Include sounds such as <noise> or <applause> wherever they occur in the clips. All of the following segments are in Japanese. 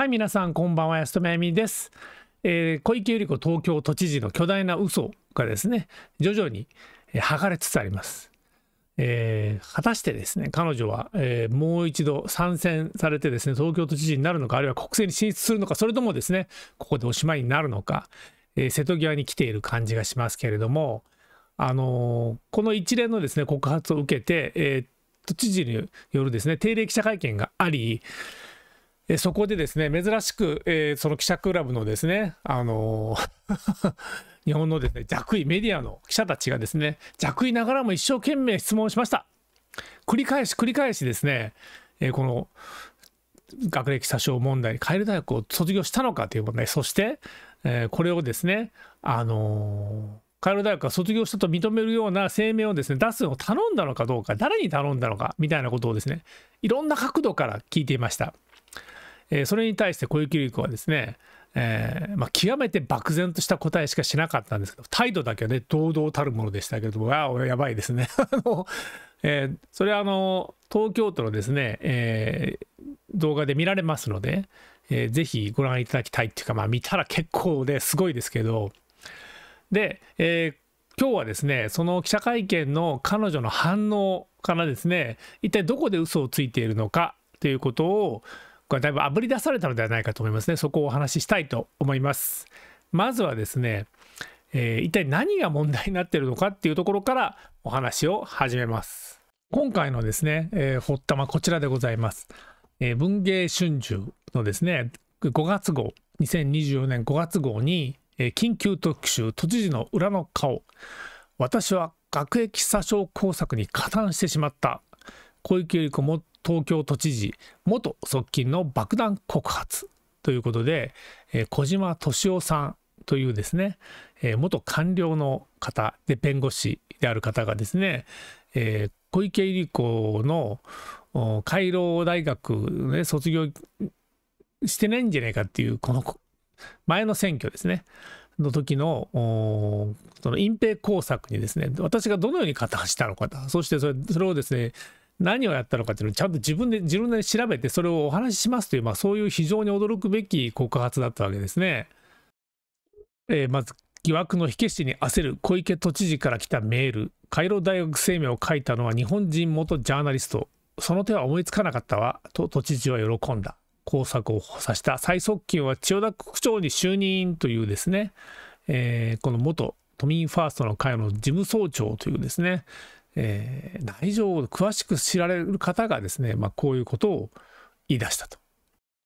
はい、皆さん、こんばんは、安富あゆです。えー、小池百合子東京都知事の巨大な嘘がですね、徐々に剥がれつつあります。えー、果たしてですね、彼女は、えー、もう一度参戦されてですね、東京都知事になるのか、あるいは国政に進出するのか、それともですね、ここでおしまいになるのか、え瀬戸際に来ている感じがしますけれども、あのこの一連のですね告発を受けて、えー、都知事によるですね定例記者会見があり、えそこでですね、珍しく、えー、その記者クラブのですね、あのー、<laughs> 日本のですね、弱位メディアの記者たちがですね、弱位ながらも一生懸命質問しました。繰り返し繰り返しですね、えー、この学歴詐称問題、にカエル大学を卒業したのかという問題、そして、えこれをですね、あのカエル大学が卒業したと認めるような声明をですね、出すのを頼んだのかどうか、誰に頼んだのか、みたいなことをですね、いろんな角度から聞いていました。えー、それに対して小雪百子はですね、えーまあ、極めて漠然とした答えしかしなかったんですけど態度だけはね堂々たるものでしたけどもあやばいですね <laughs> あの、えー、それはあの東京都のですね、えー、動画で見られますので、えー、ぜひご覧いただきたいっていうかまあ見たら結構ですごいですけどで、えー、今日はですねその記者会見の彼女の反応からですね一体どこで嘘をついているのかということをこれだいぶあぶり出されたのではないかと思いますねそこをお話ししたいと思いますまずはですね、えー、一体何が問題になってるのかっていうところからお話を始めます今回のですね、えー、発端はこちらでございます、えー、文芸春秋のですね5月号2024年5月号に、えー、緊急特集都知事の裏の顔私は学歴詐称工作に加担してしまった小池百合子も東京都知事元側近の爆弾告発ということで、えー、小島敏夫さんというですね、えー、元官僚の方で弁護士である方がですね、えー、小池百合子の回廊大学で卒業してないんじゃないかっていうこの前の選挙ですねの時のその隠蔽工作にですね私がどのように加担したのかとそしてそれそれをですね何をやったのかっていうのをちゃんと自分で、自分で調べて、それをお話ししますという、まあ、そういう非常に驚くべき告発だったわけですね。えー、まず、疑惑の火消しに焦る小池都知事から来たメール。カイロ大学声明を書いたのは日本人元ジャーナリスト。その手は思いつかなかったわ。と都知事は喜んだ。工作を補佐した最側近は千代田区長に就任というですね、えー、この元都民ファーストの会の事務総長というですね、えー、内情を詳しく知られる方がですね、まあ、こういうことを言い出したと。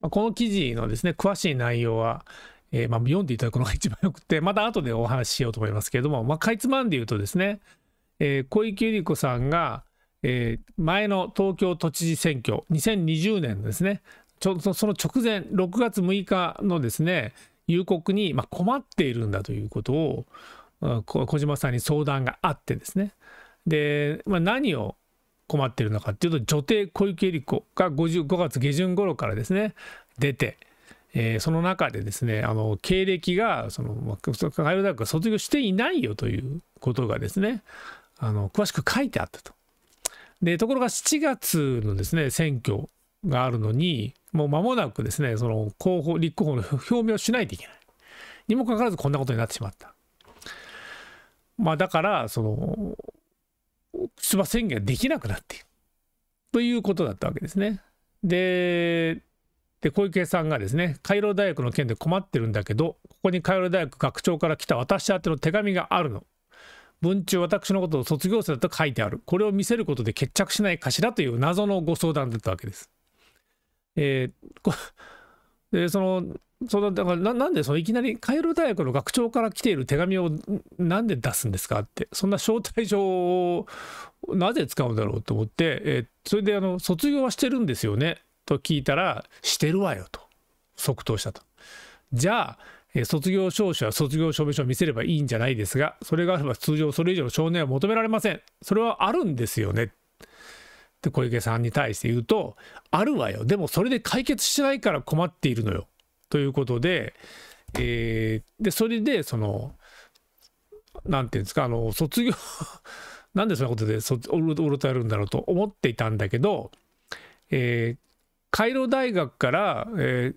まあ、この記事のですね、詳しい内容は、えー、まあ、読んでいただくのが一番よくて、また後でお話ししようと思いますけれども、まあ、かいつまんで言うとですね、えー、小池百合子さんが、え前の東京都知事選挙、2020年ですね、ちょその直前、6月6日のですね、夕刻に、ま困っているんだということを、小島さんに相談があってですね、で、まあ、何を困ってるのかっていうと女帝小池百合子が5月下旬頃からですね出て、えー、その中でですねあの経歴がその、海洋大学が卒業していないよということがですねあの詳しく書いてあったと。でところが7月のですね選挙があるのにもう間もなくですねその候補立候補の表明をしないといけないにもかかわらずこんなことになってしまった。まあ、だからその出馬宣言できなくなっているということだったわけですね。でで小池さんがですねカイロ大学の件で困ってるんだけどここにカイロ大学学長から来た私宛の手紙があるの文中私のことを卒業生だと書いてあるこれを見せることで決着しないかしらという謎のご相談だったわけです。えーでそのそのだからなんでそのいきなりカイロ大学の学長から来ている手紙をなんで出すんですかってそんな招待状をなぜ使うんだろうと思って、えそれであの卒業はしてるんですよねと聞いたらしてるわよと即答したと。じゃあ卒業証書は卒業証明書を見せればいいんじゃないですがそれがあれば通常それ以上の証明は求められませんそれはあるんですよねって小池さんに対して言うとあるわよでもそれで解決しないから困っているのよということで,、えー、でそれでその何て言うんですかあの卒業 <laughs> なんでそんなことでオルタやるんだろうと思っていたんだけど、えー、カイロ大学から、え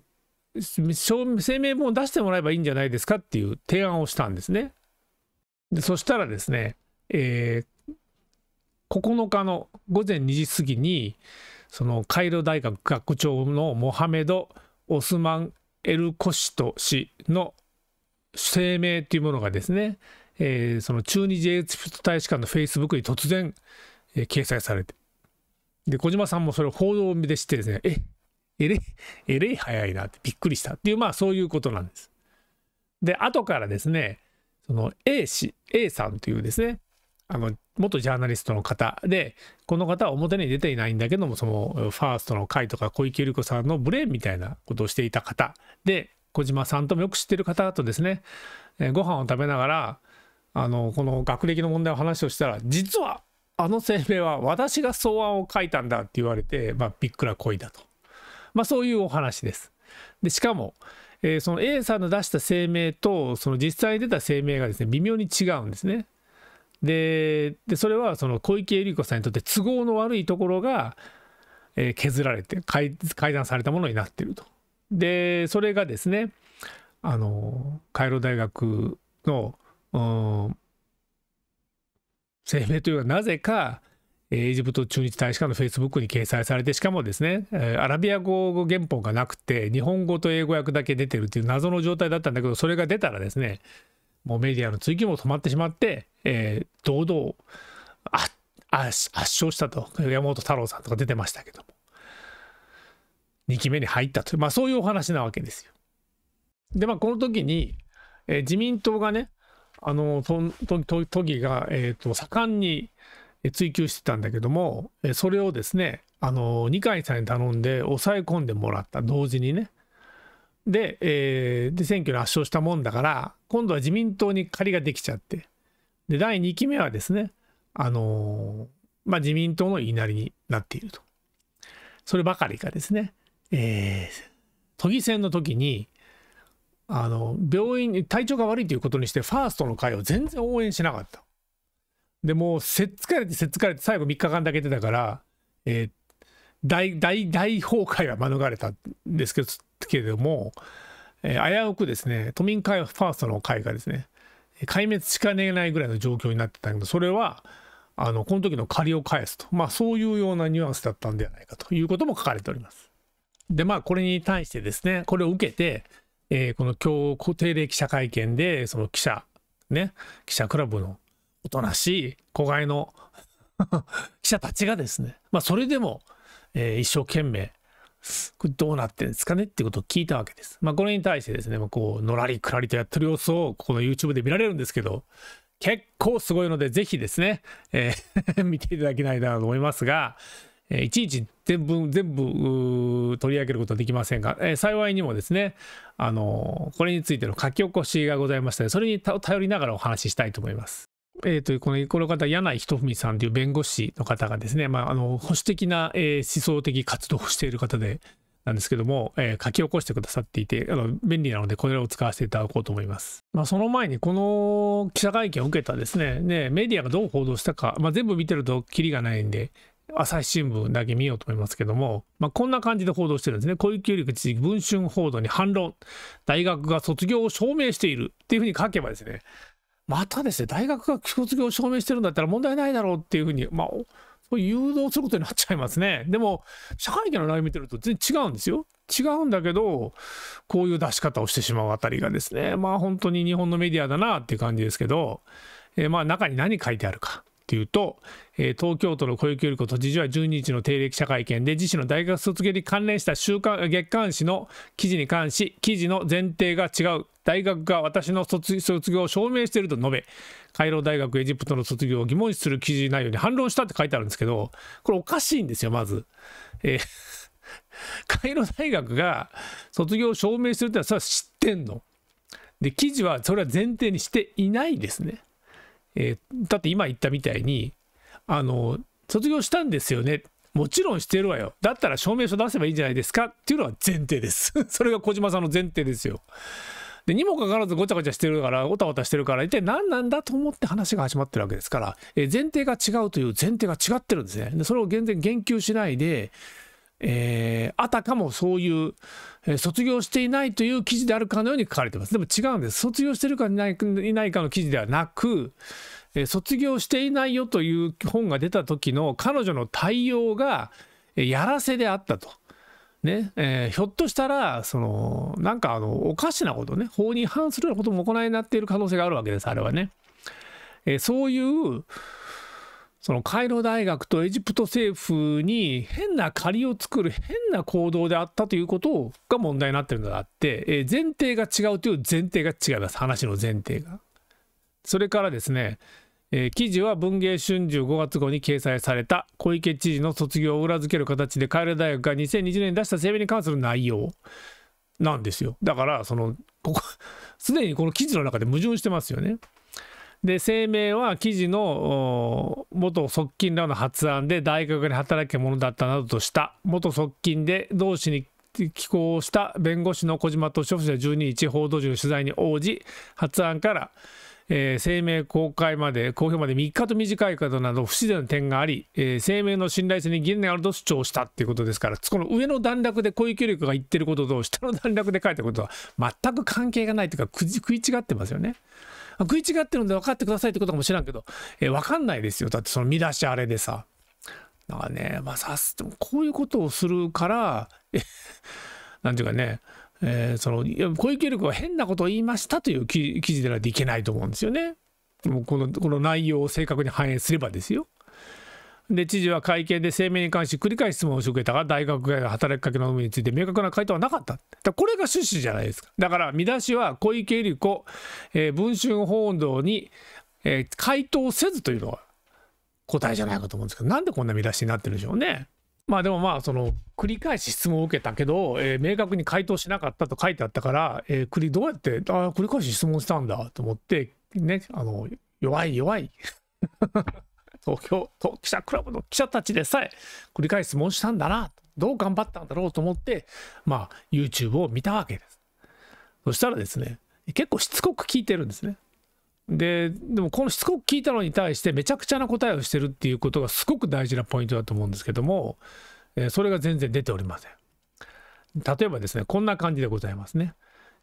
ー、声明文を出してもらえばいいんじゃないですかっていう提案をしたんですね。でそしたらですね、えー、9日の午前2時過ぎにそのカイロ大学学長のモハメド・オスマン・エルコシト氏の声明というものがですね、えー、その中日エジプト大使館のフェイスブックに突然、えー、掲載されてで小島さんもそれを報道で見てですねええれえれ早いなってびっくりしたっていうまあそういうことなんです。で後からですねその A 氏 A さんというですねあの元ジャーナリストの方で、この方は表に出ていないんだけども、そのファーストの会とか小池百合子さんのブレーンみたいなことをしていた方で、小島さんともよく知ってる方とですね、えご飯を食べながら、あの、この学歴の問題を話をしたら、実はあの声明は私が草案を書いたんだって言われて、まあ、びっくらこいだと。まあ、そういうお話です。で、しかも、えー、その A さんの出した声明と、その実際に出た声明がですね、微妙に違うんですね。でそれはその小池百合子さんにとって都合の悪いところが、えー、削られて改ざんされたものになっていると。でそれがですねあのカイロ大学の、うん、声明というのはなぜかエジプト駐日大使館のフェイスブックに掲載されてしかもですね、えアラビア語原本がなくて日本語と英語訳だけ出てるっていう謎の状態だったんだけどそれが出たらですねもうメディアの追及も止まってしまって、えー、堂々圧勝したと山本太郎さんとか出てましたけども2期目に入ったという、まあ、そういうお話なわけですよ。でまあこの時に、えー、自民党がねあの都都議が、えーと、と盛んに追及してたんだけどもそれをですねあの二階さんに頼んで抑え込んでもらった同時にねで,、えー、で選挙に圧勝したもんだから今度は自民党に借りができちゃってで第2期目はですね、あのー、まあ、自民党の言いなりになっているとそればかりかですね、えー、都議選の時にあの病院に体調が悪いということにしてファーストの会を全然応援しなかったでもうせっつかれてせっつかれて最後3日間だけ出たから、えー、大大大崩壊は免れたんですけどけれども、えー、危うくですね都民会ファーストの会がですね壊滅しかねないぐらいの状況になってたけどそれはあのこの時の借りを返すと、まあ、そういうようなニュアンスだったんではないかということも書かれております。でまあこれに対してですねこれを受けて、えー、この今日定例記者会見でその記者ね記者クラブのおとなしい子飼いの <laughs> 記者たちがですね、まあ、それでも、えー、一生懸命これどうなってるんですかねってことを聞いたわけです。まあ、これに対してですね、まあ、こう、のらりくらりとやってる様子を、この YouTube で見られるんですけど、結構すごいので、ぜひですね、えー <laughs> 見ていただけないなと思いますが、えー、いちいち全部、全部取り上げることはできませんが、えー、幸いにもですね、あのー、これについての書き起こしがございましたので、それに頼りながらお話ししたいと思います。えーと、このこの方、柳井仁文さんという弁護士の方がですね、まあ、あの保守的な、えー、思想的活動をしている方でなんですけども、えー、書き起こしてくださっていてあの、便利なので、これを使わせていただこうと思います。まあ、その前に、この記者会見を受けたですね、ねメディアがどう報道したか、まあ、全部見てると、きりがないんで、朝日新聞だけ見ようと思いますけども、まあ、こんな感じで報道してるんですね。小池百合子知事、文春報道に反論、大学が卒業を証明しているっていうふうに書けばですね、またですね、大学が卒業を証明してるんだったら問題ないだろうっていうふうに、まあ、そう誘導することになっちゃいますね。でも、社会権のライン見てると全然違うんですよ。違うんだけど、こういう出し方をしてしまうあたりがですね、まあ本当に日本のメディアだなっていう感じですけど、えー、まあ中に何書いてあるか。っていうと、えー、東京都の小池百合子都知事は12日の定例記者会見で自身の大学卒業に関連した週刊月刊誌の記事に関し記事の前提が違う大学が私の卒業を証明していると述べカイロ大学エジプトの卒業を疑問視する記事内容に反論したって書いてあるんですけどこれおかしいんですよまず。えー <laughs> カイロ大学が卒業を証明してるってのはそれは知ってんの。で記事はそれは前提にしていないですね。えー、だって今言ったみたいに、あの、卒業したんですよね。もちろんしてるわよ。だったら証明書出せばいいんじゃないですかっていうのは前提です。<laughs> それが小島さんの前提ですよ。で、にもかかわらずごちゃごちゃしてるから、おたおたしてるから、一体何なんだと思って話が始まってるわけですから、え前提が違うという前提が違ってるんですね。でそれを全然言及しないで、えー、あたかもそういう、えー、卒業していないという記事であるかのように書かれてます。でも違うんです。卒業してるかいないかの記事ではなく、えー、卒業していないよという本が出た時の彼女の対応が、えやらせであったと。ねえひょっとしたらそのなんかあのおかしなことね法に違反するようなことも行いになっている可能性があるわけですあれはね。えそういうそのカイロ大学とエジプト政府に変な借りを作る変な行動であったということが問題になってるのであって、えー、前提が違うという前提が違います話の前提が。それからですね、えー、記事は文藝春秋5月号に掲載された小池知事の卒業を裏付ける形でカイロ大学が2020年に出した声明に関する内容なんですよ。だからそのここ <laughs> すでにこの記事の中で矛盾してますよね。で声明は記事の元側近らの発案で大学に働くものだったなどとした元側近で同氏に寄稿した弁護士の小島敏夫氏は12日報道陣の取材に応じ発案から、えー、声明公開まで公表まで3日と短いことなど不自然な点があり、えー、声明の信頼性に疑念があると主張したということですからこの上の段落で小池力が言ってることと下の段落で書いてることは全く関係がないというか食い違ってますよね。食い違ってるんで分かってくださいってことかもしらんけど、えー、分かんないですよ。だってその見出しあれでさ。だからね、まあさす、こういうことをするから、なんていうかね、えー、そのいや小池力は変なことを言いましたという記事でないといけないと思うんですよね。もうこのこの内容を正確に反映すればですよ。で知事は会見で声明に関し繰り返し質問を受けたが大学外の働きかけの有無について明確な回答はなかったこれが趣旨じゃないですかだから見出しは小池百合子、えー、文春報道に、えー、回答せずというのが答えじゃないかと思うんですけどなんでこんな見出しになってるんでしょうねまあでもまあその繰り返し質問を受けたけど、えー、明確に回答しなかったと書いてあったから、えー、繰どうやってあ繰り返し質問したんだと思ってねあの弱い弱い東京記者クラブの記者たちでさえ繰り返し質問したんだなどう頑張ったんだろうと思ってまあ YouTube を見たわけですそしたらですね結構しつこく聞いてるんですねででもこのしつこく聞いたのに対してめちゃくちゃな答えをしてるっていうことがすごく大事なポイントだと思うんですけども、えそれが全然出ておりません例えばですねこんな感じでございますね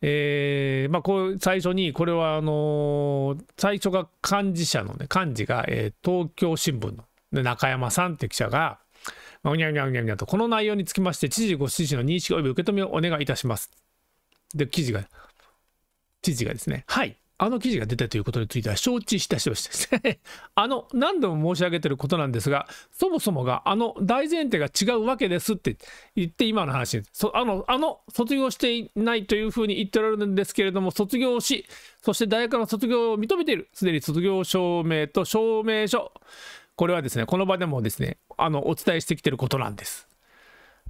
えー、まあ、こう最初にこれはあのー、最初が幹事社のね幹事が、えー、東京新聞の中山さんって記者が「うにゃうにゃうにゃうにゃ」とこの内容につきまして知事ご指示の認識及び受け止めをお願いいたします。で記事が知事がですね「はいあの記事が出たということについては承知したしましです <laughs> あの何度も申し上げてることなんですがそもそもがあの大前提が違うわけですって言って今の話そあのあの卒業していないというふうに言っておられるんですけれども卒業しそして大学の卒業を認めているすでに卒業証明と証明書これはですねこの場でもですねあのお伝えしてきてることなんです。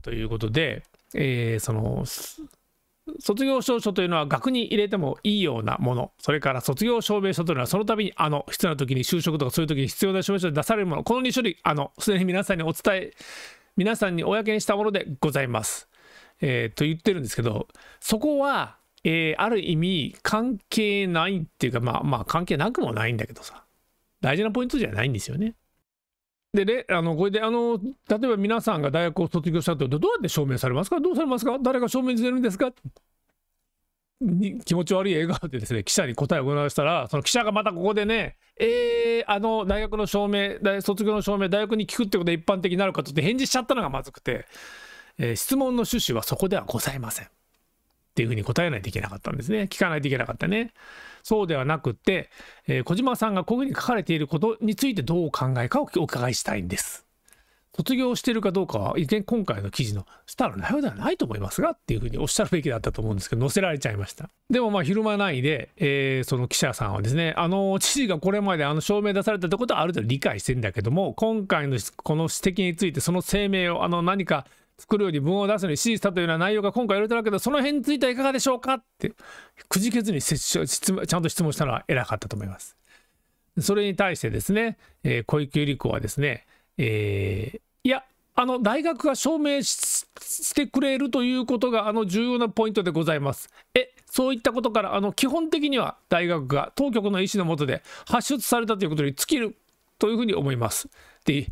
ということで、えー、その卒業証書というのは額に入れてもいいようなもの、それから卒業証明書というのはその度にあの、必要な時に就職とかそういう時に必要な証明書で出されるもの、この2種類、あの、すでに皆さんにお伝え、皆さんに公にしたものでございます。えー、と言ってるんですけど、そこは、えー、ある意味関係ないっていうか、まあまあ関係なくもないんだけどさ、大事なポイントじゃないんですよね。で、あのこれであの例えば皆さんが大学を卒業したといと、どうやって証明されますかどうされますか誰が証明してるんですかに気持ち悪い笑顔でですね記者に答えを促したら、その記者がまたここでね、えー、あの大学の証明、大卒業の証明、大学に聞くってことで一般的になるかとって返事しちゃったのがまずくて、えー、質問の趣旨はそこではございません。っていうふうに答えないといけなかったんですね。聞かないといけなかったね。そうではなくて、えー、小島さんがここに書かれていることについてどうお考えかをお伺いしたいんです。卒業してるかどうかは、以前今回の記事のスターの内容ではないと思いますがっていうふうにおっしゃるべきだったと思うんですけど、載せられちゃいました。でもまあ、ひるまないで、えー、その記者さんはですね、あの、知事がこれまであの証明出されたってことはある程度理解してるんだけども、今回のこの指摘について、その声明を、あの、何か、作るように文を出すのに指示したというような内容が今回言われたわけど、その辺についてはいかがでしょうかって、くじけずにちゃんと質問したのは偉かったと思います。それに対してですね、えー、小池百合子はですね、えー、いや、あの大学が証明してくれるということがあの重要なポイントでございます。えそういったことからあの基本的には大学が当局の意思のもとで発出されたということに尽きるというふうに思います。で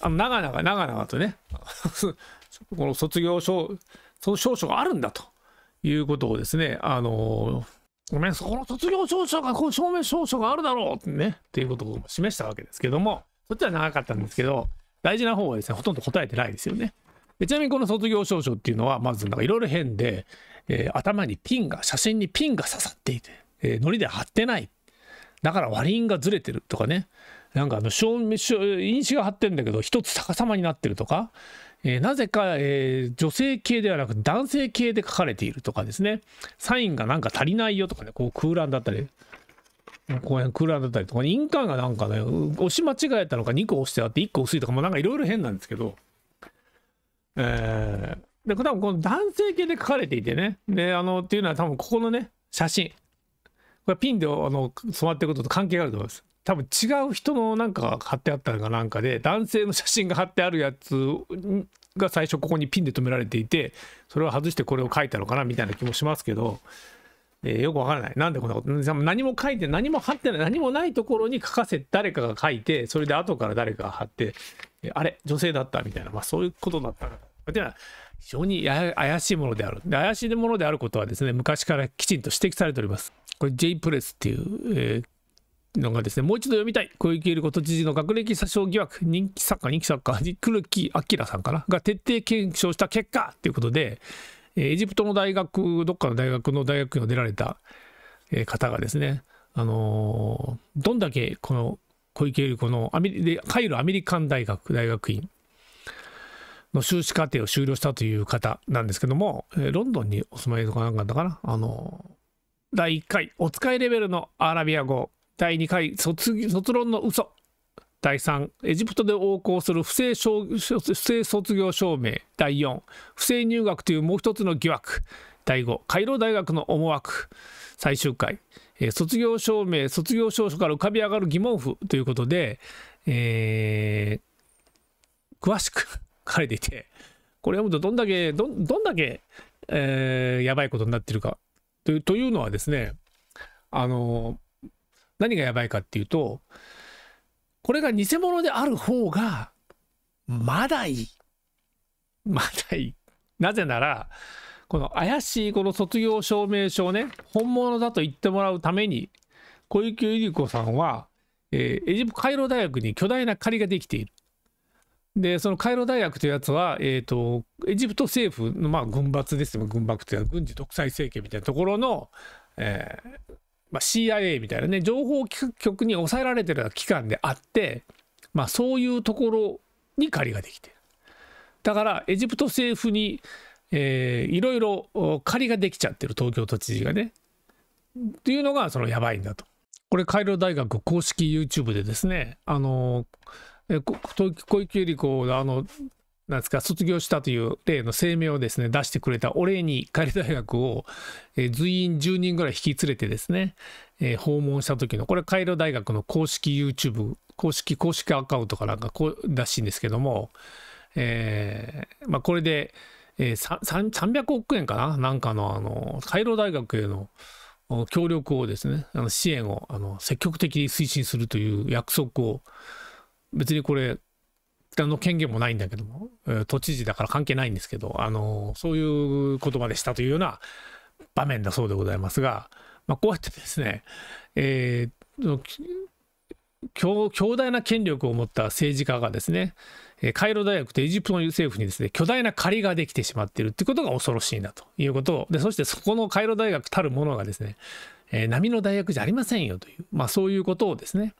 あの長々長々とね <laughs> この卒業証その証書があるんだということをですねあのごめんそこの卒業証書がこの証明証書があるだろうってねっていうことを示したわけですけどもそっちは長かったんですけど大事な方はですねほとんど答えてないですよね。ちなみにこの卒業証書っていうのはまずなんかいろいろ変で、えー、頭にピンが写真にピンが刺さっていて、えー、で貼ってないだから割り印がずれてるとかねなんかあの印紙が貼ってんだけど一つ逆さまになってるとか、えー、なぜか、えー、女性系ではなく男性系で書かれているとかですねサインがなんか足りないよとかねこう空欄だったりこの辺空欄だったりとか、印鑑がなんかね押し間違えたのか2個押してあって1個薄いとかもなんかいろいろ変なんですけど。えー、で多分この男性系で書かれていてねであのっていうのは多分ここのね写真これピンであの染まっていくことと関係があると思います。多分違う人のなんかが貼ってあったのかなんかで男性の写真が貼ってあるやつが最初ここにピンで止められていてそれを外してこれを書いたのかなみたいな気もしますけど、えー、よくわからないなんでこんなこと何も書いて何も貼ってない何もないところに書かせ誰かが書いてそれで後から誰かが貼ってあれ女性だったみたいな、まあ、そういうことだったでは非常に怪しいものである怪しいものであることはですね昔からきちんと指摘されておりますこれ J プレスっていう、えーのがですね、もう一度読みたい。小池百合子都知事の学歴詐称疑惑、人気作家、人気作家、黒木明さんかなが徹底検証した結果ということで、エジプトの大学、どっかの大学の大学院を出られた方がですね、あのー、どんだけこの小池百合子のアメリカイロアメリカン大学大学院の修士課程を修了したという方なんですけども、えロンドンにお住まいとかなんかだかな、あのー、第1回お使いレベルのアラビア語第2回卒論の嘘第3エジプトで横行する不正不正卒業証明第4不正入学というもう一つの疑惑第5カイロ大学の思惑最終回、え卒業証明卒業証書から浮かび上がる疑問符ということで、えー、詳しく <laughs> 書かれていてこれ読むとどんだけどんだけ、えー、やばいことになってるかというというのはですねあの何がやばいかっていうと、これが偽物である方が、まだいい。まだいい。なぜなら、この怪しいこの卒業証明書をね、本物だと言ってもらうために、小池百合子さんは、えー、エジプトカイロ大学に巨大な借りができている。で、そのカイロ大学というやつは、えっ、ー、と、エジプト政府の、まあ、軍閥ですよ、軍閥というか、軍事独裁政権みたいなところの、えー、まあ、CIA みたいなね情報局に抑えられてる機関であって、まあ、そういうところに借りができてるだからエジプト政府に、えー、いろいろ借りができちゃってる東京都知事がねっていうのがそのやばいんだとこれカイロ大学公式 YouTube でですねあのー、え小池百合子あのなんですか、卒業したという例の声明をですね、出してくれたお礼に仮大学を、えー、随員10人ぐらい引き連れてですね、えー、訪問した時の、これカイロ大学の公式 YouTube、公式公式アカウントかなんかこうらしいんですけども、えー、まあこれで、えー、300億円かななんかの、あの、カイロ大学への協力をですね、あの支援をあの積極的に推進するという約束を、別にこれの権限もないんだけども、都知事だから関係ないんですけど、あのそういう言葉でしたというような場面だそうでございますが、まあ、こうやってですね、えー、強強大な権力を持った政治家がですね、カイロ大学とエジプトの政府にですね、巨大な借りができてしまっているということが恐ろしいんだということを、でそしてそこのカイロ大学たるものがですね、えー、波の大学じゃありませんよという、まあ、そういうことをですね、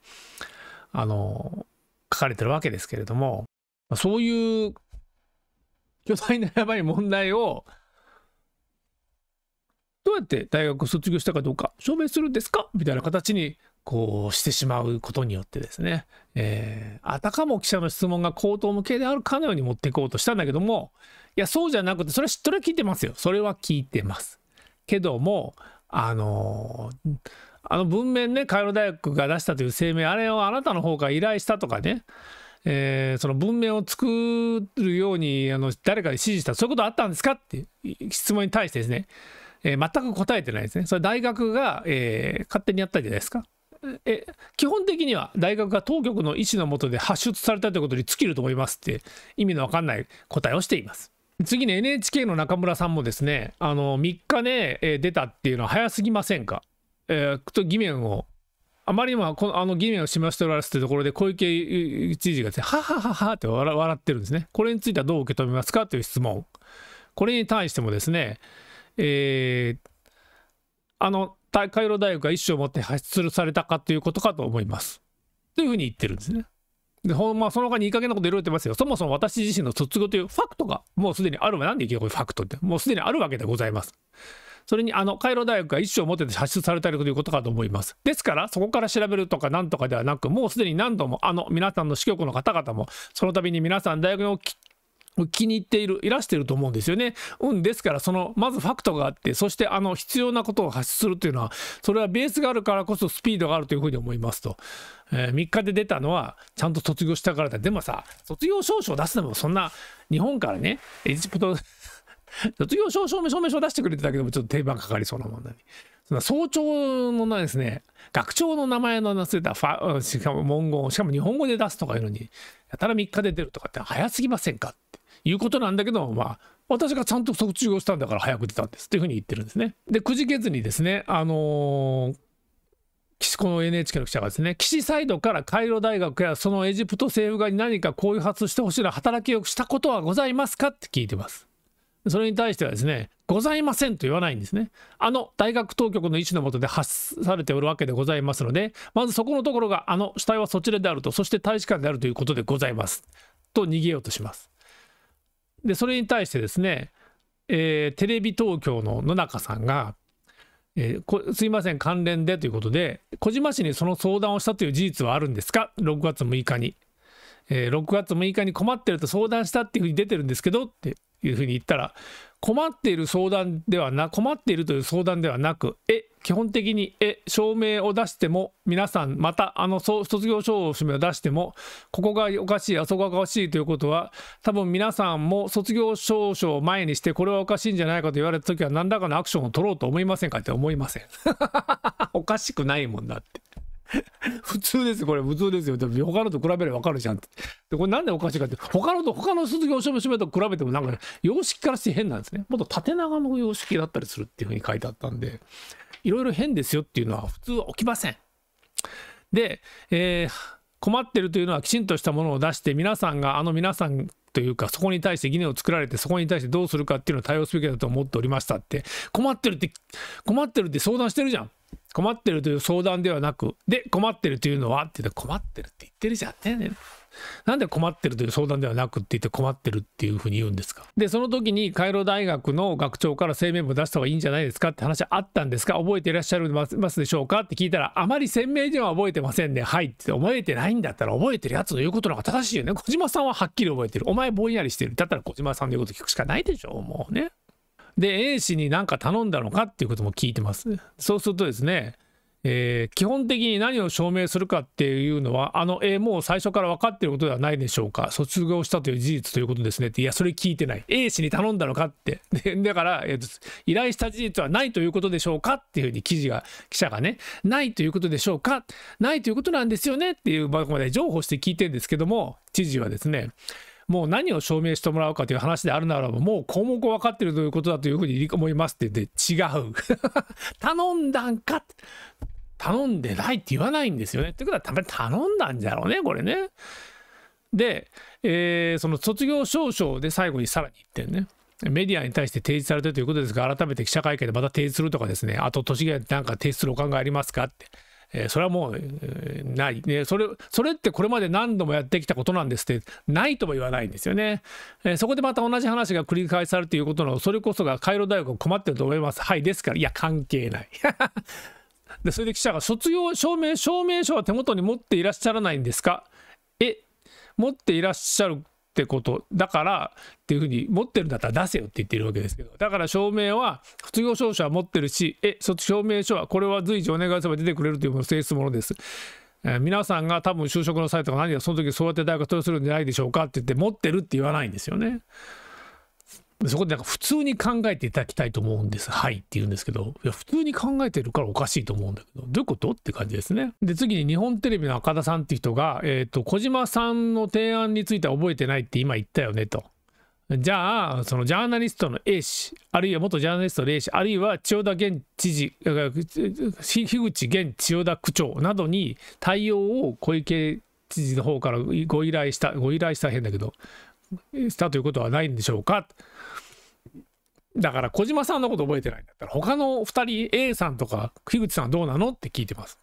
あの書かれてるわけですけれども、そういう巨大なやばい問題を、どうやって大学卒業したかどうか証明するんですかみたいな形にこうしてしまうことによってですね、えー、あたかも記者の質問が口頭向形であるかのように持っていこうとしたんだけどもいやそうじゃなくてそれそれは聞いてますよそれは聞いてますけどもあのー、あの文面ね、カイロ大学が出したという声明、あれをあなたの方から依頼したとかね、えー、その文面を作るようにあの誰かに指示した、そういうことあったんですかっていう質問に対してですね、えー、全く答えてないですね。それ大学が、えー、勝手にやったんじゃないですか。え基本的には大学が当局の意思のもとで発出されたということに尽きると思いますって意味の分かんない答えをしています。次に NHK の中村さんもですね、あの3日ね、え出たっていうのは早すぎませんかえー、と疑念をあまりにもこのあの疑念を示しておられるというところで小池知事がですね、ははははって笑ってるんですね。これについてはどう受け止めますかという質問。これに対してもですね、えー、あの、カイ大学が一種を持って発出されたかということかと思います。というふうに言ってるんですね。で、ほんまあ、その他にいい加減なこといろいろ言ってますよ。そもそも私自身の卒業というファクトがもうすでにあるわ。なんでいけなこれファクトって。もうすでにあるわけでございます。それにあのカイロ大学が一生持ってて発出されたりということかと思います。ですから、そこから調べるとかなんとかではなく、もうすでに何度もあの皆さんの支局の方々も、その度に皆さん大学の気に入っている、いらしていると思うんですよね。うん、ですから、その、まずファクトがあって、そして、あの、必要なことを発出するというのは、それはベースがあるからこそスピードがあるというふうに思いますと。えー、3日で出たのは、ちゃんと卒業したからだ。でもさ、卒業証書を出すのも、そんな、日本からね、エジプト卒業証証明証明書出してくれてたけども、ちょっと定番かかりそうなもんだに。その総長のなですね、学長の名前の忘れたファ、しかも文言、しかも日本語で出すとかいうのに、やたら3日で出るとかって早すぎませんかっていうことなんだけど、まあ、私がちゃんと卒業したんだから早く出たんですっていうふうに言ってるんですね。で、くじけずにですね、あのーこの NHK の記者がですね、岸サイドからカイロ大学やそのエジプト政府側に何かこ発してほしいな働きをしたことはございますかって聞いてます。それに対してはですね、ございませんと言わないんですね。あの大学当局の意思のもとで発されておるわけでございますので、まずそこのところが、あの死体はそちらであると、そして大使館であるということでございます。と逃げようとします。で、それに対してですね、えー、テレビ東京の野中さんが、えー、すいません、関連でということで、小島氏にその相談をしたという事実はあるんですか、6月6日に。えー、6月6日に困ってると相談したっていうふうに出てるんですけどっていうふうに言ったら困っている相談ではな困っているという相談ではなくえ基本的にえ証明を出しても皆さんまたあの卒業証明を出してもここがおかしいあそこがおかしいということは多分皆さんも卒業証書を前にしてこれはおかしいんじゃないかと言われた時は何らかのアクションを取ろうと思いませんかって思いません <laughs> おかしくないもんだって <laughs> 普通ですこれ普通ですよ。でも他のと比べればわかるじゃんって。でこれなんでおかしいかって、他のと他の卒業証明書と比べてもなんか様式からして変なんですね。もっと縦長の様式だったりするっていうふうに書いてあったんで、いろいろ変ですよっていうのは普通は起きません。で、えー、困ってるというのはきちんとしたものを出して皆さんがあの皆さんというかそこに対して疑念を作られてそこに対してどうするかっていうのを対応すべきだと思っておりましたって困ってるって困ってるって相談してるじゃん困ってるという相談ではなく、で、困ってるというのはって言って、困ってるって言ってるじゃんね。なんで困ってるという相談ではなくって言って困ってるっていうふうに言うんですかでその時にカイロ大学の学長から声明文出した方がいいんじゃないですかって話あったんですか覚えていらっしゃるますでしょうかって聞いたらあまり鮮明には覚えてませんねはいって覚えてないんだったら覚えてるやつの言うことの方が正しいよね小島さんははっきり覚えてるお前ぼんやりしてるだったら小島さんの言うこと聞くしかないでしょうもうねで A 氏に何か頼んだのかっていうことも聞いてますそうするとですね、えー、基本的に何を証明するかっていうのはあの、えー、もう最初から分かってることではないでしょうか卒業したという事実ということですねっていやそれ聞いてない A 氏に頼んだのかってだから、えーと、依頼した事実はないということでしょうかっていうふうに記事が記者がねないということでしょうかないということなんですよねっていうこまで譲歩して聞いてるんですけども知事はですねもう何を証明してもらうかという話であるならば、もう項目分かってるということだというふうに思いますって言って、違う。<laughs> 頼んだんか頼んでないって言わないんですよね。ってことは、たまに頼んだんじゃろうね、これね。で、えー、その卒業証書で最後にさらに1点ね。メディアに対して提示されてということですが、改めて記者会見でまた提示するとかですね、あと都市議会なんか提出するお考えありますかって。えー、それはもう、えー、ない、ね、それそれってこれまで何度もやってきたことなんですってないとも言わないんですよね、えー、そこでまた同じ話が繰り返されるということのそれこそがカイロ大学困ってると思いますはいですからいや関係ない <laughs> でそれで記者が卒業証明証明書は手元に持っていらっしゃらないんですかえ持っていらっしゃるってことだからっていうふうに持ってるんだったら出せよって言ってるわけですけどだから証明は卒業証書は持ってるしえ卒証明書はこれは随時お願いすれば出てくれるというもの性質ものです。えー、皆さんが多分就職の際とか何かその時そうやって大学投資するんじゃないでしょうかって言って持ってるって言わないんですよね。そこでなんか普通に考えていただきたいと思うんです。はいって言うんですけど、いや普通に考えてるからおかしいと思うんだけど、どういうことって感じですね。で、次に日本テレビの赤田さんっていう人が、えっ、ー、と、小島さんの提案については覚えてないって今言ったよねと。じゃあ、そのジャーナリストの A 氏、あるいは元ジャーナリストの A 氏、あるいは千代田現知事、樋口現千代田区長などに対応を小池知事の方からご依頼した、ご依頼した変だけど、したということはないんでしょうかだから小島さんのこと覚えてないんだったら、他の2人、A さんとか樋口さんはどうなのって聞いてます。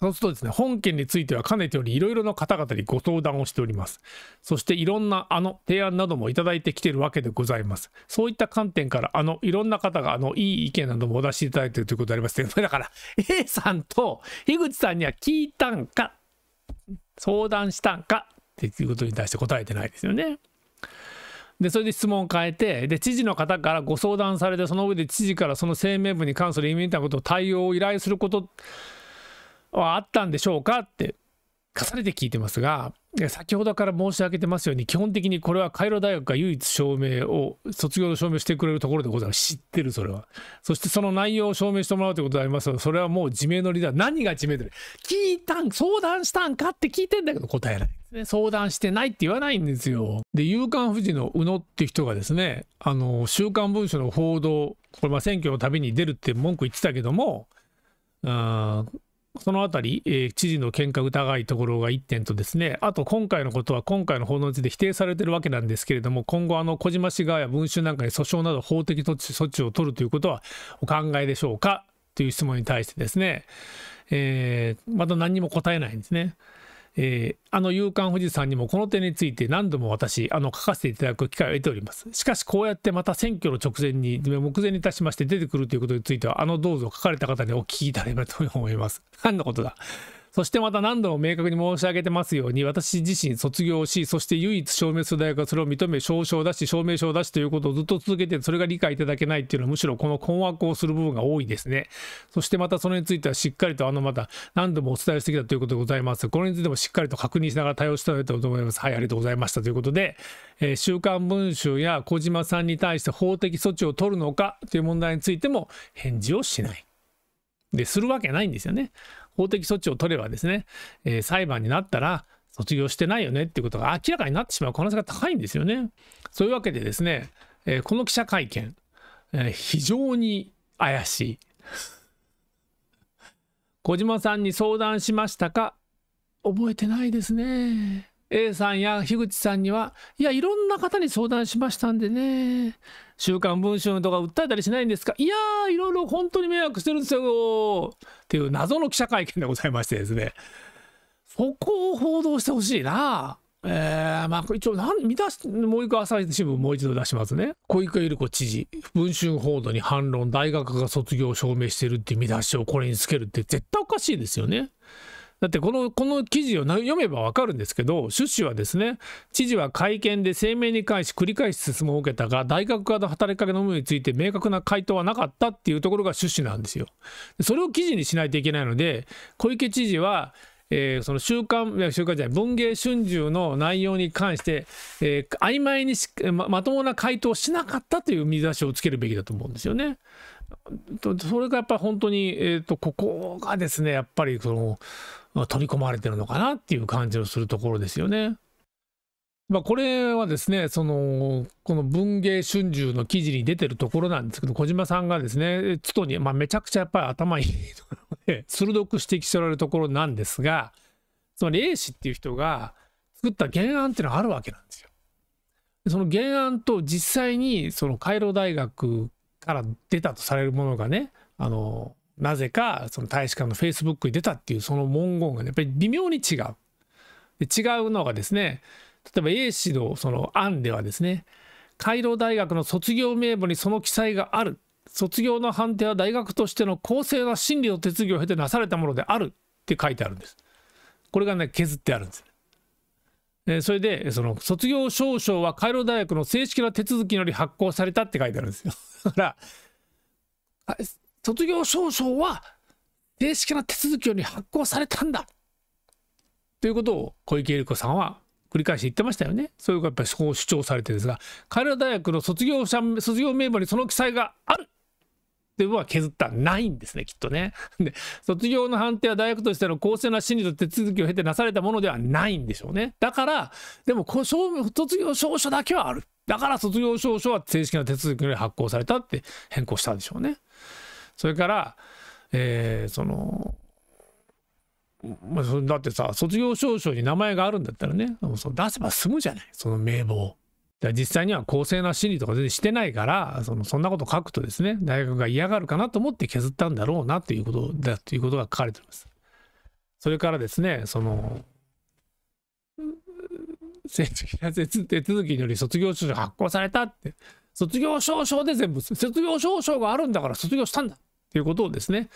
そうするとですね、本件についてはかねてよりいろいろな方々にご相談をしております。そしていろんなあの提案などもいただいてきているわけでございます。そういった観点から、あのいろんな方があのいい意見などもお出しいただいているということでありまして、だから A さんと樋口さんには聞いたんか、相談したんかっていうことに対して答えてないですよね。でそれで質問を変えてで知事の方からご相談されてその上で知事からその声明文に関する意味みたいなことを対応を依頼することはあったんでしょうかって重ねて聞いてますが、先ほどから申し上げてますように、基本的にこれはカイロ大学が唯一証明を、卒業の証明してくれるところでございます。知ってる、それは。そしてその内容を証明してもらうということでありますが、それはもう自明のリーダー。何が自明で聞いたん、相談したんかって聞いてんだけど答えない。相談してないって言わないんですよ。で、夕刊富士の宇野って人がですね、あの、週刊文書の報道、これまあ選挙のたびに出るって文句言ってたけども、うん、そのあたり、えー、知事の見解疑いところが1点とですね、あと今回のことは今回の法のうちで否定されてるわけなんですけれども、今後、あの小島氏側や文春なんかに訴訟など法的措置措置を取るということはお考えでしょうかという質問に対してですね、えー、また何にも答えないんですね。えー、あの勇敢富士山にもこの点について何度も私あの書かせていただく機会を得ておりますしかしこうやってまた選挙の直前に目前にいたしまして出てくるということについてはあのどうぞ書かれた方にお聞きいただければと思います何のことだそしてまた何度も明確に申し上げてますように、私自身卒業し、そして唯一証明する大学がそれを認め、証書を出し、証明書を出しということをずっと続けて、それが理解いただけないっていうのは、むしろこの困惑をする部分が多いですね。そしてまたそれについては、しっかりとあの、また何度もお伝えしてきたということでございます。これについてもしっかりと確認しながら対応してたいたと思います。はい、ありがとうございました。ということで、えー、週刊文春や小島さんに対して法的措置を取るのかという問題についても返事をしない。で、するわけないんですよね。法的措置を取ればですね、えー、裁判になったら、卒業してないよねっていうことが明らかになってしまう可能性が高いんですよね。そういうわけでですね、えー、この記者会見、えー、非常に怪しい。小島さんに相談しましたか覚えてないですね。A さんや樋口さんには、いや、いろんな方に相談しましたんでね、週刊文春とか訴えたりしないんですかいやー、いろいろ本当に迷惑してるんですよっていう謎の記者会見でございましてですね、そこを報道してほしいな。えー、まあ一応何見出しもう一回朝日新聞もう一度出しますね小池百合子知事文春報道に反論大学が卒業を証明してるって見出しをこれにつけるって絶対おかしいですよね。だってこのこの記事を読めばわかるんですけど趣旨はですね知事は会見で声明に関し繰り返し質問を受けたが大学側の働きかけの有無について明確な回答はなかったっていうところが趣旨なんですよ。それを記事にしないといけないので小池知事はえー、その週刊、いや週刊じゃない、文芸春秋の内容に関して、えー、曖昧にま、まともな回答をしなかったという見出しをつけるべきだと思うんですよね。それがやっぱり本当に、えーとここがですね、やっぱりその、取り込まれてるのかなっていう感じをするところですよね。まあ、これはですね、その、この文芸春秋の記事に出てるところなんですけど、小島さんがですね、つとに、まあ、めちゃくちゃやっぱり頭いいところで、<laughs> 鋭く指摘しておられるところなんですが、つまり A 氏っていう人が作った原案っていうのはあるわけなんですよ。その原案と実際に、そのカイロ大学から出たとされるものがね、あの、なぜかその大使館のフェイスブックに出たっていうその文言が、ね、やっぱり微妙に違う。で違うのがですね例えば A 氏のその案ではですねカイロ大学の卒業名簿にその記載がある卒業の判定は大学としての公正な審理の手続きを経てなされたものであるって書いてあるんです。これがね削ってあるんです。えそれでその卒業証書はカイロ大学の正式な手続きにより発行されたって書いてあるんですよ。<laughs> だから卒業証書は正式な手続きより発行されたんだということを小池百合子さんは繰り返し言ってましたよね。そういうがやっぱりそう主張されてるんですが、彼ら大学の卒業者卒業名簿にその記載があるというのは削ったないんですね、きっとね。<laughs> で、卒業の判定は大学としての公正な審理と手続きを経てなされたものではないんでしょうね。だから、でも、卒業証書だけはある。だから、卒業証書は正式な手続きより発行されたって変更したんでしょうね。それから、えー、その、まあ、だってさ卒業証書に名前があるんだったらねそ出せば済むじゃないその名簿を。実際には公正な審理とか全然してないからそのそんなこと書くとですね大学が嫌がるかなと思って削ったんだろうなということだということが書かれております。それからですねその正式な手続きにより卒業証書発行されたって卒業証書で全部卒業証書があるんだから卒業したんだいうことをですね、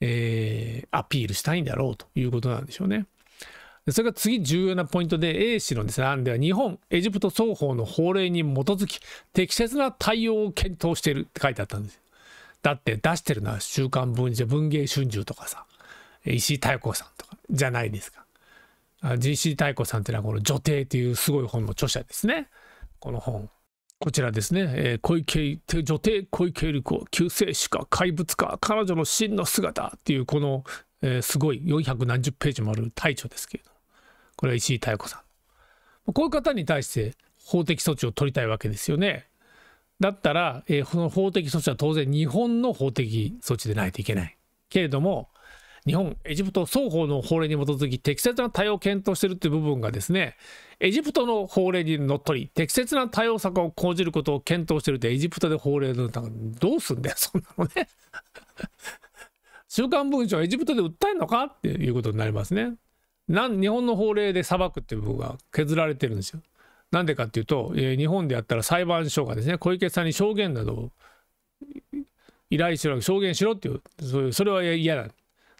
えー、アピールしたいんだろうということなんでしょうね。それが次重要なポイントで A 氏のですね案では日本、エジプト双方の法令に基づき適切な対応を検討しているって書いてあったんですよ。だって出してるのは「週刊文春」「文芸春秋」とかさ石井妙子さんとかじゃないですか。石井太子さんっていうのはこの「女帝」というすごい本の著者ですね。この本。こちらですね、えー、小池女帝小池百合子救世主か怪物か彼女の真の姿っていうこの、えー、すごい4何十ページもある大著ですけれどこれは石井妙子さんこういう方に対して法的措置を取りたいわけですよねだったら、えー、の法的措置は当然日本の法的措置でないといけないけれども日本、エジプト双方の法令に基づき適切な対応を検討しているという部分がですね、エジプトの法令にのっとり、適切な対応策を講じることを検討しているって、エジプトで法令の、どうすんだよ、<laughs> そんなのね。<laughs> 週刊文春エジプトで訴えるのかっていうことになりますね。なん日本の法令で裁くっていう部分が削られてるんですよ。なんでかっていうと、えー、日本でやったら裁判所がですね、小池さんに証言などを依頼しろ、証言しろっていう、そういうそれは嫌だ。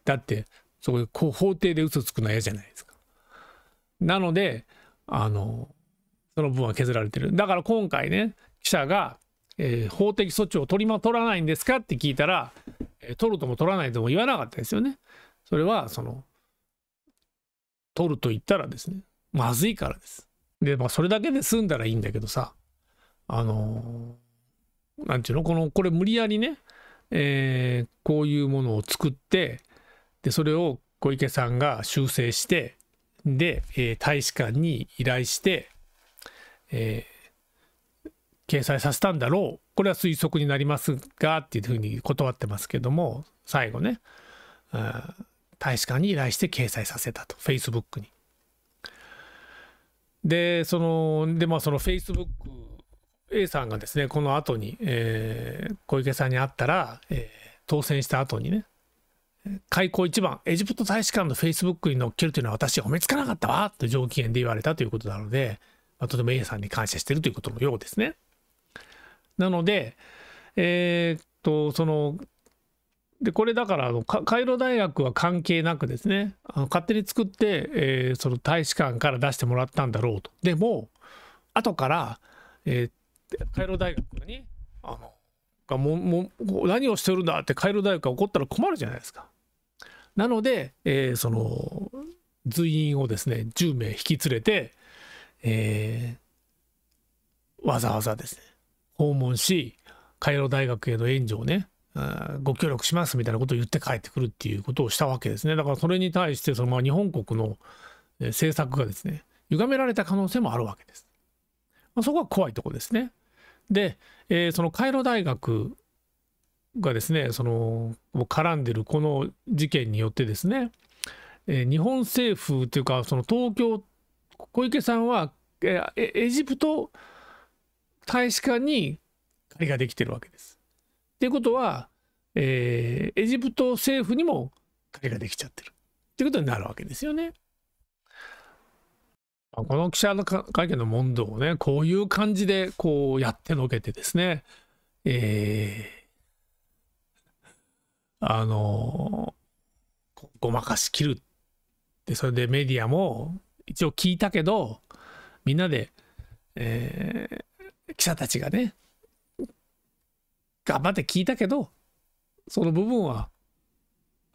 だってそこでこう法廷で嘘つくのは嫌じゃないですか。なのであのその分は削られてるだから今回ね記者が、えー、法的措置を取りま取らないんですかって聞いたら、えー、取るとも取らないとも言わなかったですよね。それはその取ると言ったらですねまずいからです。でまあそれだけで済んだらいいんだけどさあの何、ー、て言うのこのこれ無理やりね、えー、こういうものを作ってでそれを小池さんが修正してで、えー、大使館に依頼して、えー、掲載させたんだろうこれは推測になりますがっていうふうに断ってますけども最後ね、うん、大使館に依頼して掲載させたと Facebook に。でそのでまあその Facebook A さんがですねこの後に、えー、小池さんに会ったら、えー、当選した後にね開口一番エジプト大使館のフェイスブックに載っけるというのは私おめつかなかったわと上機嫌で言われたということなので、まあ、とても A さんに感謝しているということのようですね。なので、えー、っと、その、で、これだからあのカ、カイロ大学は関係なくですね、あの勝手に作って、えー、その大使館から出してもらったんだろうと。でも、後から、えー、カイロ大学に、あの、がもも何をしてるんだってカイロ大学が怒ったら困るじゃないですか。なので、えー、その随員をですね10名引き連れて、えー、わざわざですね訪問しカイロ大学への援助をねご協力しますみたいなことを言って帰ってくるっていうことをしたわけですねだからそれに対してその日本国の政策がですね歪められた可能性もあるわけです。まあ、そこは怖いとこですね。で、えー、そのカイロ大学がですねその絡んでるこの事件によってですね、えー、日本政府というかその東京小池さんは、えー、エジプト大使館に借りができてるわけです。とていうことは、えー、エジプト政府にも借りができちゃってるっていうことになるわけですよね。この記者の会見の問答をねこういう感じでこうやってのけてですね、えーあの、ごまかしきる。で、それでメディアも一応聞いたけど、みんなで、えー、記者たちがね、頑張って聞いたけど、その部分は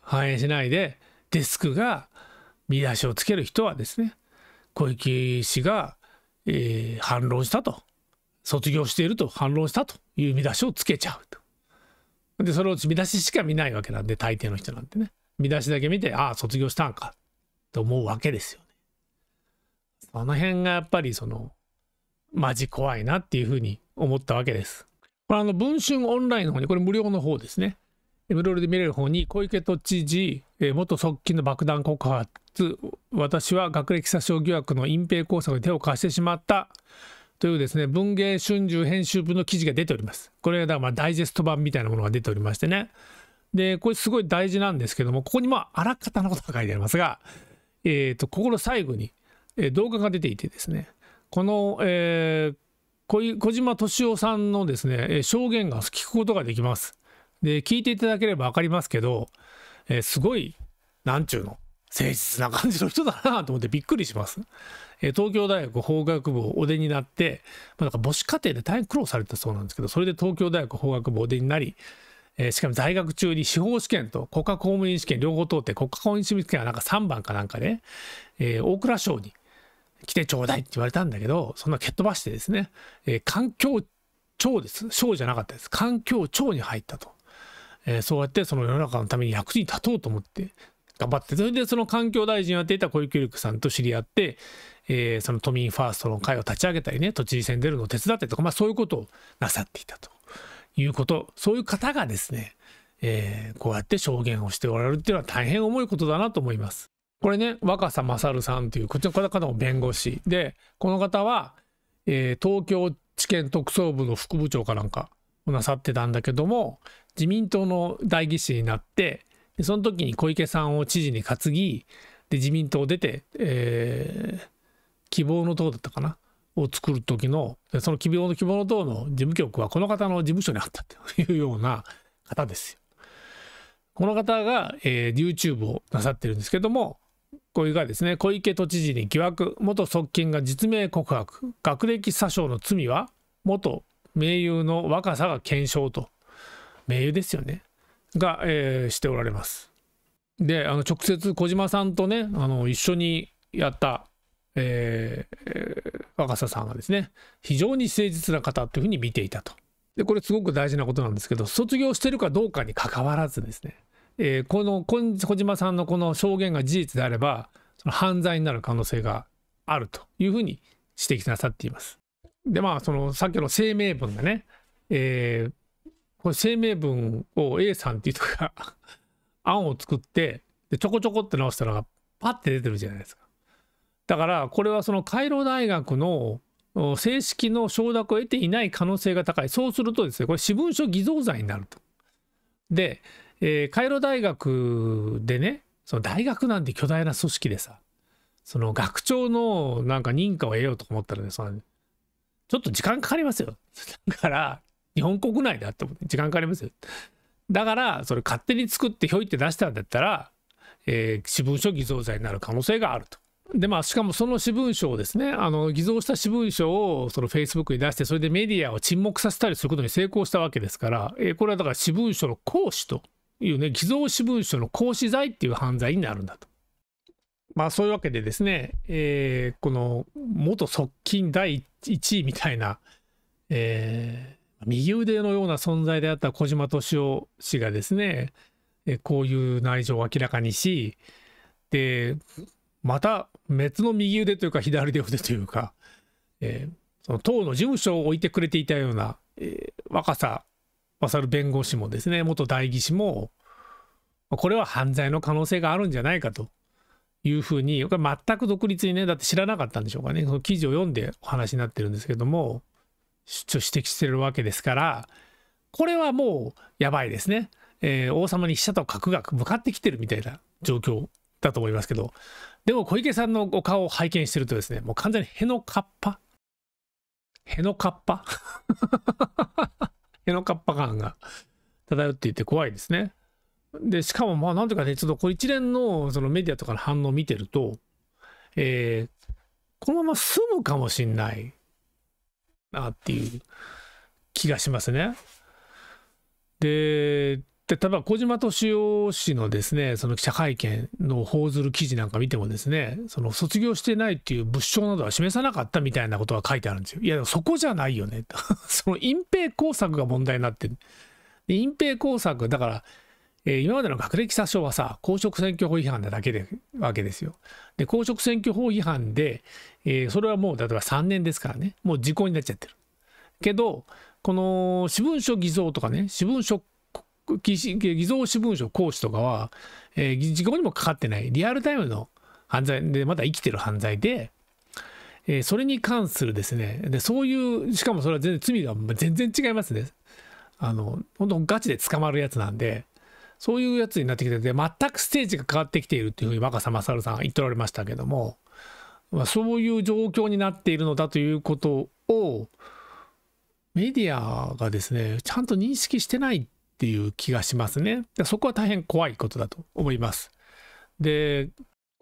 反映しないで、デスクが見出しをつける人はですね、小池氏が、えー、反論したと、卒業していると反論したという見出しをつけちゃうと。で、それを見出ししか見ないわけなんで、大抵の人なんてね。見出しだけ見て、ああ、卒業したんか、と思うわけですよね。その辺がやっぱり、その、マジ怖いなっていうふうに思ったわけです。これ、あの、文春オンラインの方に、これ無料の方ですね。無料で見れる方に、小池都知事、元側近の爆弾告発、私は学歴詐称疑惑の隠蔽工作に手を貸してしまった。というですね文芸春秋編集部の記事が出ております。これがだからまあダイジェスト版みたいなものが出ておりましてね。でこれすごい大事なんですけどもここにまああらかたのことが書いてありますが、えーと、ここの最後に、えー、動画が出ていてですねこの、えー、小島敏夫さんのですね証言が聞くことができます。で聞いていただければ分かりますけど、えー、すごい何ちゅうの誠実な感じの人だなと思ってびっくりします。え東京大学法学部をお出になって、まあ、なんか母子家庭で大変苦労されたそうなんですけど、それで東京大学法学部をお出になり、えー、しかも在学中に司法試験と国家公務員試験両方通って国家公務員試験はなんか3番かなんかで、えー、大蔵省に来てちょうだいって言われたんだけどそんな蹴っ飛ばしてですね、えー、環境庁です省じゃなかったです環境庁に入ったと、えそうやってその世の中のために役に立とうと思って頑張って、それでその環境大臣をやっていた小池力さんと知り合って、えー、その都民ファーストの会を立ち上げたりね、都知事選出るのを手伝ってとか、まあそういうことをなさっていたということ、そういう方がですね、えー、こうやって証言をしておられるっていうのは大変重いことだなと思います。これね、若狭勝さんという、こっちの方も弁護士で、この方は、えー、東京地検特捜部の副部長かなんかをなさってたんだけども、自民党の代議士になって、でその時に小池さんを知事に担ぎで自民党を出て、えー、希望の党だったかなを作る時のその希望の希望の党の事務局はこの方の事務所にあったというような方ですよ。この方が、えー、YouTube をなさってるんですけどもこうがですね小池都知事に疑惑元側近が実名告白学歴詐称の罪は元盟友の若さが検証と盟友ですよねが、えー、しておられます。であの直接小島さんとねあの一緒にやった、えー、若狭さんがですね非常に誠実な方というふうに見ていたと。でこれすごく大事なことなんですけど卒業してるかどうかにかかわらずですね、えー、この小島さんのこの証言が事実であればその犯罪になる可能性があるというふうに指摘なさっています。でまあそのさっきの声明文がね、えー、これ声明文を A さんっていう人が <laughs> 案を作ってでちょこちょこって直したのがパッて出てるじゃないですか。だからこれはそのカイロ大学の正式の承諾を得ていない可能性が高い。そうするとですね、これ私文書偽造罪になると。で、えー、カイロ大学でね、その大学なんて巨大な組織でさ、その学長のなんか認可を得ようと思ったらね、そのちょっと時間かかりますよ。<laughs> だから、日本国内だって時間かかりますよ。だからそれ勝手に作ってひょいって出したんだったら、えー、私文書偽造罪になる可能性があると。でまあ、しかもその私文書をですねあの偽造した私文書をそのフェイスブックに出してそれでメディアを沈黙させたりすることに成功したわけですから、えー、これはだから私文書の行使というね偽造私文書の行使罪っていう犯罪になるんだと。まあそういうわけでですね、えー、この元側近第1位みたいな、えー、右腕のような存在であった小島敏夫氏がですね、こういう内情を明らかにし、で、また別の右腕というか左腕というか、えー、その党の事務所を置いてくれていたような、えー、若狭勝弁護士もですね、元代議士も、これは犯罪の可能性があるんじゃないかというふうに、全く独立にね、だって知らなかったんでしょうかね、その記事を読んでお話になってるんですけども、主張指摘してるわけですからこれはもうやばいですね、えー、王様に飛車と角が向かってきてるみたいな状況だと思いますけどでも小池さんのお顔を拝見してるとですねもう完全にへのかっぱへのかっぱ <laughs> へのかっぱ感が漂っていて怖いですね。でしかもまあなんとかねちょっとこう一連のそのメディアとかの反応を見てると、えー、このまま済むかもしんないなっていう気がしますね。で例えば小島敏夫氏のですねその記者会見の報ずる記事なんか見てもですねその卒業してないっていう物証などは示さなかったみたいなことが書いてあるんですよ。いやそこじゃないよね <laughs> その隠蔽工作が問題になってる。隠蔽工作だからえー、今までの学歴詐称はさ、公職選挙法違反なだけで、わけですよ。で、公職選挙法違反で、えー、それはもう例えば3年ですからね、もう時効になっちゃってる。けど、この私文書偽造とかね、私文書偽造私文書行使とかは、えー、時効にもかかってないリアルタイムの犯罪で、まだ生きてる犯罪で、えー、それに関するですね、で、そういう、しかもそれは全然罪が全然違いますね。あの、本当ガチで捕まるやつなんで、そういうやつになってきてて、全くステージが変わってきているっていうふうに若狭勝さん言っておられましたけども、まあ、そういう状況になっているのだということを、メディアがですね、ちゃんと認識してないっていう気がしますね。そこは大変怖いことだと思います。で、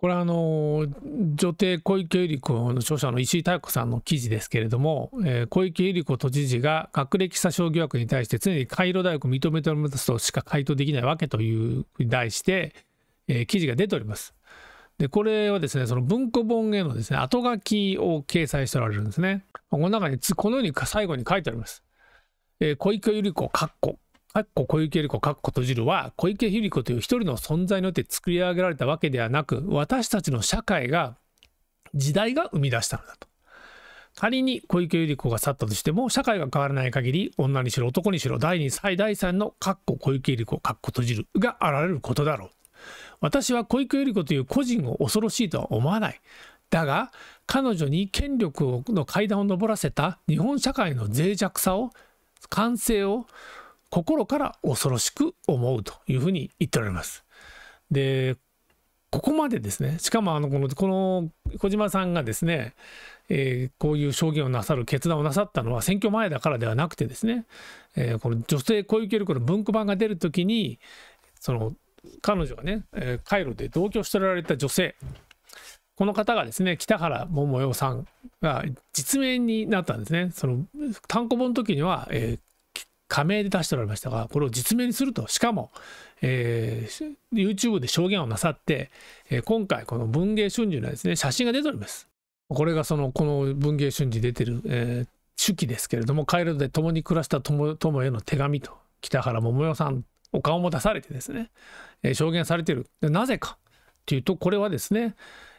これはあの女帝小池百合子の著者の石井妙子さんの記事ですけれども、えー、小池百合子都知事が学歴詐称疑惑に対して常に回路大学認めてりますとしか回答できないわけというに題して、えー、記事が出ております。でこれはですねその文庫本へのですね後書きを掲載しておられるんですね。この中にこのように最後に書いてあります。えー、小池百合子かっこ小池百合子かっこ閉じるは小池百合子という一人の存在によって作り上げられたわけではなく私たちの社会が時代が生み出したのだと。仮に小池百合子が去ったとしても社会が変わらない限り女にしろ男にしろ第2最第3のかっこ小池百合子かっこ閉じるが現れることだろう。私は小池百合子という個人を恐ろしいとは思わない。だが彼女に権力の階段を上らせた日本社会の脆弱さを完成を心から恐ろしく思うというふうに言っております。でここまでですねしかもあのこのこの小島さんがですね、えー、こういう証言をなさる決断をなさったのは選挙前だからではなくてですね、えー、この女性小池力の文句版が出る時にその彼女がね、えー、カイロで同居しておられた女性この方がですね北原桃代さんが実名になったんですねその単行本の時には、えー、仮名で出しておられましたがこれを実名にするとしかも、えー、YouTube で証言をなさって、えー、今回この文藝春秋のですね写真が出ております。これがそのこの文藝春秋出てる、えー、手記ですけれどもカイロで共に暮らした友友への手紙と北原桃代さんお顔も出されてですね、えー、証言されてるでなぜかっていうとこれはですね、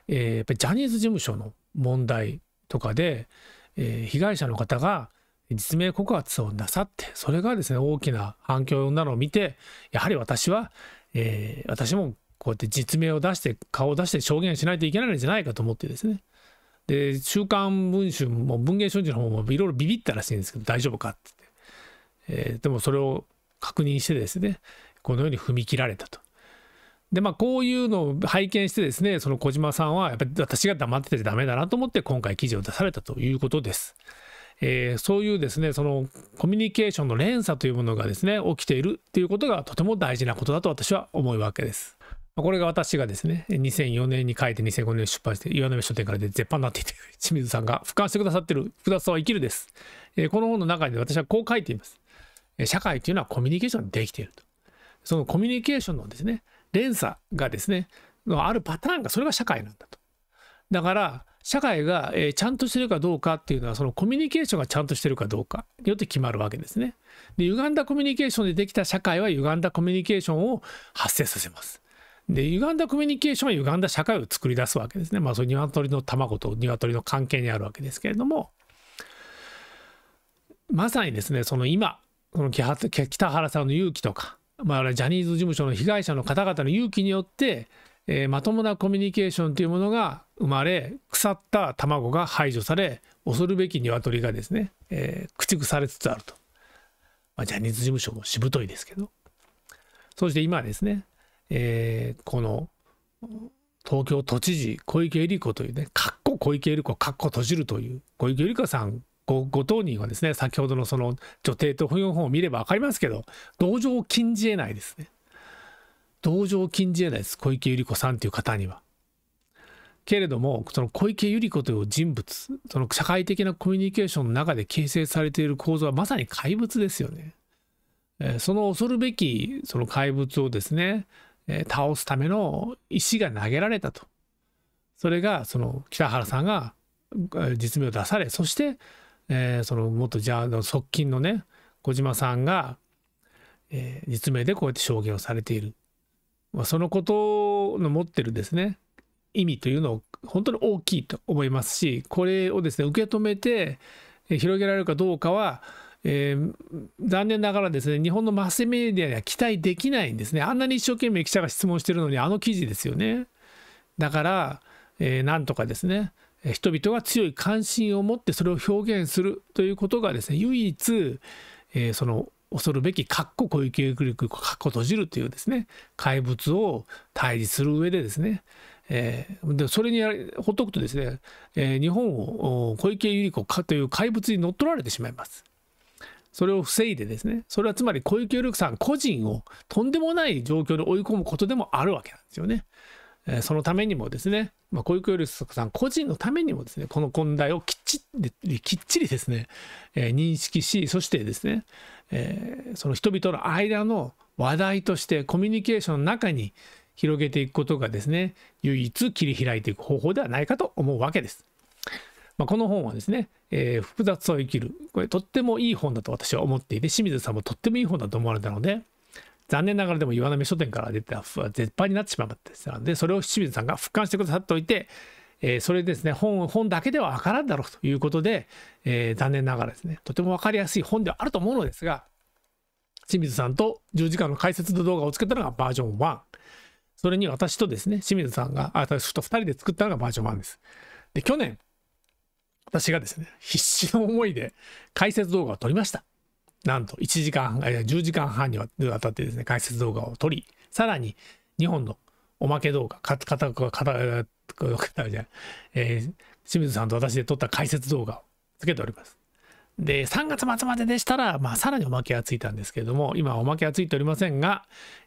えー、やっぱりジャニーズ事務所の問題とかで、えー、被害者の方が、実名告発をなさってそれがですね大きな反響を呼んだのを見てやはり私は、えー、私もこうやって実名を出して顔を出して証言しないといけないんじゃないかと思ってですねで「週刊文春」も文藝春秋の方もいろいろビビったらしいんですけど大丈夫かって言って、えー、でもそれを確認してですねこのように踏み切られたと。でまあこういうのを拝見してですねその小島さんはやっぱり私が黙っててダメだなと思って今回記事を出されたということです。えー、そういうですねそのコミュニケーションの連鎖というものがですね起きているということがとても大事なことだと私は思うわけです。これが私がですね、2004年に書いて2005年出版して、岩波書店からで絶版になっていて、清水さんが俯瞰してくださってる、福田さんは生きるです。えこの本の中で私はこう書いています。社会というのはコミュニケーションできていると。そのコミュニケーションのですね、連鎖がですね、あるパターンが、それが社会なんだと。だから、社会が、えちゃんとしてるかどうかっていうのはそのコミュニケーションがちゃんとしてるかどうかによって決まるわけですね。で歪んだコミュニケーションでできた社会は歪んだコミュニケーションを発生させます。で歪んだコミュニケーションは歪んだ社会を作り出すわけですね。まあそういう鶏の卵と鶏の関係にあるわけですけれどもまさにですねその今その北原さんの勇気とか、まあ、ジャニーズ事務所の被害者の方々の勇気によってえー、まともなコミュニケーションというものが生まれ腐った卵が排除され恐るべき鶏がですね、えー、駆逐されつつあると、まあ、ジャニーズ事務所もしぶといですけどそして今ですね、えー、この東京都知事小池百合子というねかっこ小池百合子かっこ閉じるという小池百合子さんごご当人はですね先ほどのその女帝と本法を見れば分かりますけど同情を禁じえないですね同情禁じ得ないです小池百合子さんという方には。けれどもその小池百合子という人物その社会的なコミュニケーションの中で形成されている構造はまさに怪物ですよね。えその恐るべきその怪物をですね、え倒すための石が投げられたと。それがその北原さんが実名を出されそして、えその元ジャーの側近のね小島さんが、え実名でこうやって証言をされている。まあ、そのことの持ってるですね意味というのを本当に大きいと思いますしこれをですね受け止めて広げられるかどうかは、えー、残念ながらですね日本のマスメディアには期待できないんですねあんなに一生懸命記者が質問してるのにあの記事ですよねだから、えー、なんとかですね人々が強い関心を持ってそれを表現するということがですね唯一、えー、その恐るべき括弧固有教育力っこ閉じるというですね怪物を対峙する上でですねえー、でそれにほっとくとですね、えー、日本を小池百合子という怪物に乗っ取られてしまいます。それを防いでですねそれはつまり小池百合子さん個人をとんでもない状況に追い込むことでもあるわけなんですよね。そのためにもですね、まあ、小池百子さん個人のためにもですね、この問題をきっちり、きっちりですね、えー、認識し、そしてですね、えー、その人々の間の話題としてコミュニケーションの中に広げていくことがですね、唯一切り開いていく方法ではないかと思うわけです。まあ、この本はですね、えー、複雑を生きる、これとってもいい本だと私は思っていて、清水さんもとってもいい本だと思われたので、残念ながらでも岩波書店から出た絶版になってしまったんでそれを清水さんが復刊してくださっておいて、えー、それですね本本だけでは分からんだろうということで、えー、残念ながらですねとても分かりやすい本ではあると思うのですが清水さんと10時間の解説の動画をつけたのがバージョン1それに私とですね清水さんが私と2人で作ったのがバージョン1ですで去年私がですね必死の思いで解説動画を撮りましたなんと1時間半、10時間半にわたってですね、解説動画を撮り、さらに2本のおまけ動画、か、カタかた、かた、じゃえ清水さんと私で撮った解説動画をつけております。で、3月末まででしたら、まあ、さらにおまけはついたんですけれども、今おまけはついておりませんが、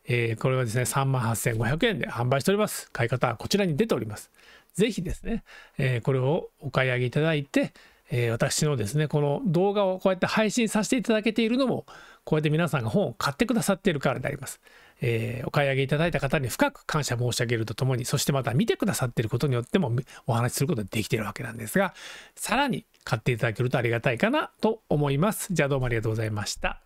えー、これはですね、38,500円で販売しております。買い方はこちらに出ております。ぜひですね、えー、これをお買い上げいただいて、えー、私のですねこの動画をこうやって配信させていただけているのもこうやって皆さんが本を買ってくださっているからであります。えー、お買い上げいただいた方に深く感謝申し上げるとともにそしてまた見てくださっていることによってもお話しすることができているわけなんですがさらに買っていただけるとありがたいかなと思います。じゃあどうもありがとうございました。